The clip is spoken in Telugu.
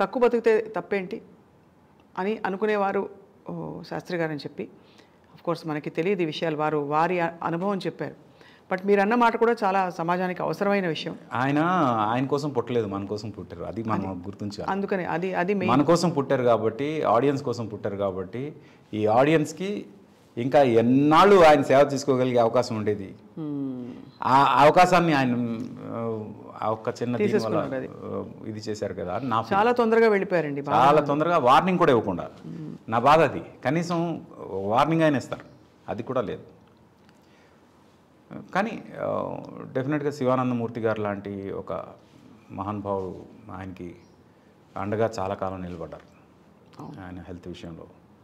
తక్కువ బతికితే తప్పేంటి అని అనుకునేవారు శాస్త్రి గారని చెప్పి కోర్స్ మనకి తెలియదు విషయాలు వారు వారి అనుభవం చెప్పారు బట్ మీరు అన్న మాట కూడా చాలా సమాజానికి అవసరమైన విషయం ఆయన ఆయన కోసం పుట్టలేదు మన కోసం పుట్టారు అది మనం గుర్తుంచు అందుకని అది అది మన కోసం పుట్టారు కాబట్టి ఆడియన్స్ కోసం పుట్టారు కాబట్టి ఈ ఆడియన్స్కి ఇంకా ఎన్నాళ్ళు ఆయన సేవ తీసుకోగలిగే అవకాశం ఉండేది ఆ అవకాశాన్ని ఆయన ఆ ఒక్క చిన్న ఇది చేశారు కదా నా చాలా తొందరగా వెళ్ళిపోయారండి చాలా తొందరగా వార్నింగ్ కూడా ఇవ్వకుండా నా బాధ అది కనీసం వార్నింగ్ అయినా ఇస్తారు అది కూడా లేదు కానీ డెఫినెట్గా శివానందమూర్తి గారు లాంటి ఒక మహానుభావుడు ఆయనకి అండగా చాలా కాలం నిలబడ్డారు ఆయన హెల్త్ విషయంలో